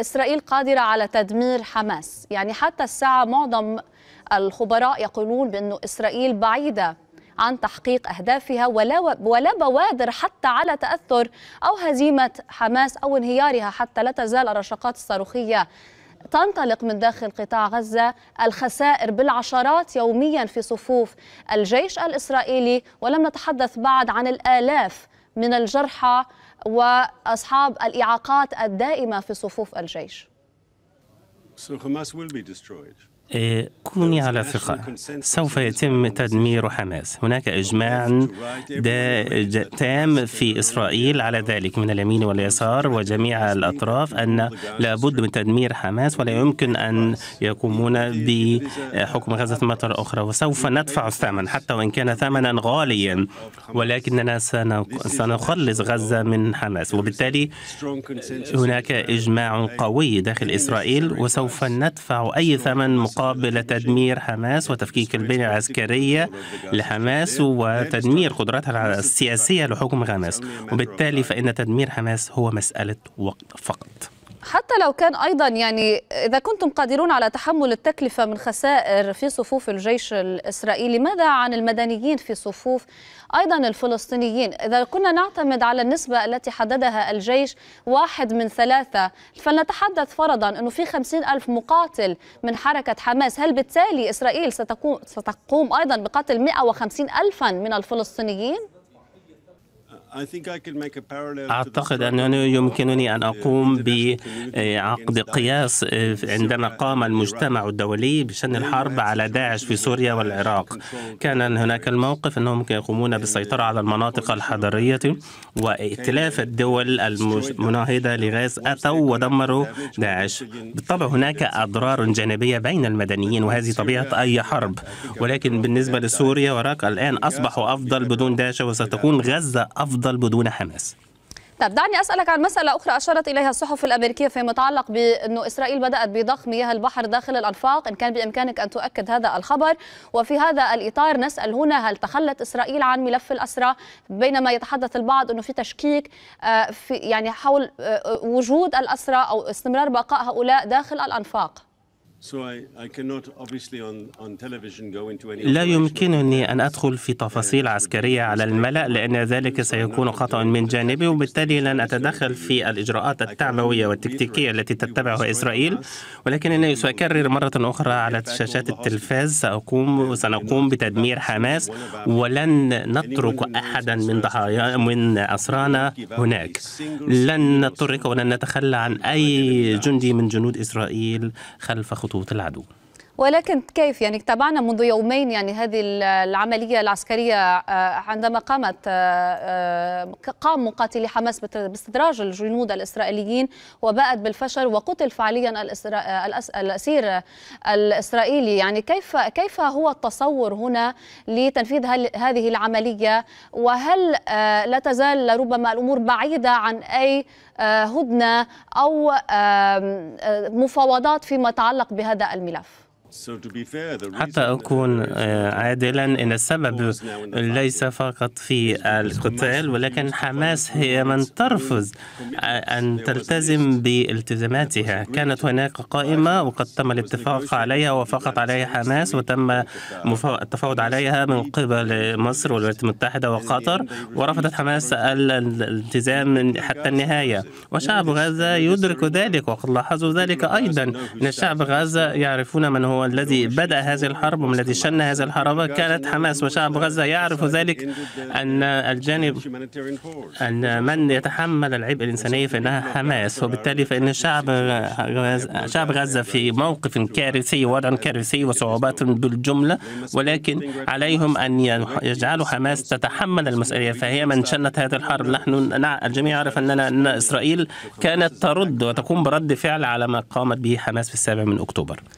إسرائيل قادرة على تدمير حماس يعني حتى الساعة معظم الخبراء يقولون بأنه إسرائيل بعيدة عن تحقيق أهدافها ولا, ولا بوادر حتى على تأثر أو هزيمة حماس أو انهيارها حتى لا تزال الرشقات الصاروخية تنطلق من داخل قطاع غزة الخسائر بالعشرات يوميا في صفوف الجيش الإسرائيلي ولم نتحدث بعد عن الآلاف من الجرحى واصحاب الاعاقات الدائمه في صفوف الجيش. So Hamas will be destroyed. كوني على ثقة سوف يتم تدمير حماس هناك إجماع تام في إسرائيل على ذلك من اليمين واليسار وجميع الأطراف أن لابد من تدمير حماس ولا يمكن أن يقومون بحكم غزة مرة أخرى وسوف ندفع الثمن حتى وإن كان ثمنا غاليا ولكننا سنخلص غزة من حماس وبالتالي هناك إجماع قوي داخل إسرائيل وسوف ندفع أي ثمن مقابل قابل تدمير حماس وتفكيك البنية العسكرية لحماس وتدمير قدراتها السياسية لحكم حماس وبالتالي فإن تدمير حماس هو مسألة وقت فقط حتى لو كان ايضا يعني اذا كنتم قادرون على تحمل التكلفه من خسائر في صفوف الجيش الاسرائيلي ماذا عن المدنيين في صفوف ايضا الفلسطينيين اذا كنا نعتمد على النسبه التي حددها الجيش واحد من ثلاثه فلنتحدث فرضا انه في خمسين الف مقاتل من حركه حماس هل بالتالي اسرائيل ستقوم ستقوم ايضا بقتل 150 الفا من الفلسطينيين أعتقد أنني يمكنني أن أقوم بعقد قياس آه، عندما قام المجتمع الدولي بشن الحرب على داعش في سوريا والعراق كان هناك الموقف أنهم يقومون بالسيطرة على uh, المناطق الحضرية وائتلاف الدول المناهضة لغاز أتوا ودمروا داعش بالطبع هناك أضرار جانبية بين المدنيين وهذه طبيعة أي حرب ولكن بالنسبة لسوريا والعراق الآن أصبحوا أفضل بدون داعش وستكون غزة أفضل الافضل بدون حماس طب دعني أسألك عن مسألة أخرى أشارت إليها الصحف الأمريكية فيما يتعلق بأنه إسرائيل بدأت بضخ مياه البحر داخل الأنفاق إن كان بإمكانك أن تؤكد هذا الخبر وفي هذا الإطار نسأل هنا هل تخلت إسرائيل عن ملف الاسرى بينما يتحدث البعض أنه في تشكيك آه، في يعني حول آه، وجود الاسرى أو استمرار بقاء هؤلاء داخل الأنفاق لا يمكنني أن أدخل في تفاصيل عسكرية على الملأ لأن ذلك سيكون خطأ من جانبي وبالتالي لن أتدخل في الإجراءات التعبوية والتكتيكية التي تتبعها إسرائيل ولكنني سأكرر مرة أخرى على شاشات التلفاز سأقوم سنقوم بتدمير حماس ولن نترك أحدا من ضحايا من أسرانا هناك لن نترك ولن نتخلى عن أي جندي من جنود إسرائيل خلف خطوط خطوط العدو ولكن كيف يعني تابعنا منذ يومين يعني هذه العملية العسكرية آه، عندما قامت آه، آه، قام مقاتلي حماس باستدراج الجنود الإسرائيليين وباءت بالفشل وقتل فعليا الأسير الإسرائيلي يعني كيف كيف هو التصور هنا لتنفيذ هذه العملية وهل لا تزال ربما الأمور بعيدة عن أي هدنة أو مفاوضات فيما يتعلق بهذا الملف حتى أكون آه، عادلا إن السبب ليس فقط في القتال ولكن حماس هي من ترفض آه، أن تلتزم بالتزاماتها كانت هناك قائمة وقد تم الاتفاق عليها وفقط عليها حماس وتم uh, التفاوض عليها من قبل مصر والولايات المتحدة وقطر ورفضت حماس الالتزام حتى النهاية وشعب غزة يدرك ذلك وقد لاحظوا ذلك أيضا أن الشعب غزة يعرفون من هو الذي بدأ هذه الحرب والذي شن هذه الحرب كانت حماس وشعب غزة يعرف ذلك أن الجانب أن من يتحمل العبء الإنساني فإنها حماس وبالتالي فإن شعب شعب غزة في موقف كارثي وضع كارثي وصعوبات بالجملة ولكن عليهم أن يجعلوا حماس تتحمل المسؤولية فهي من شنت هذه الحرب نحن الجميع يعرف أننا أن إسرائيل كانت ترد وتقوم برد فعل على ما قامت به حماس في السابع من أكتوبر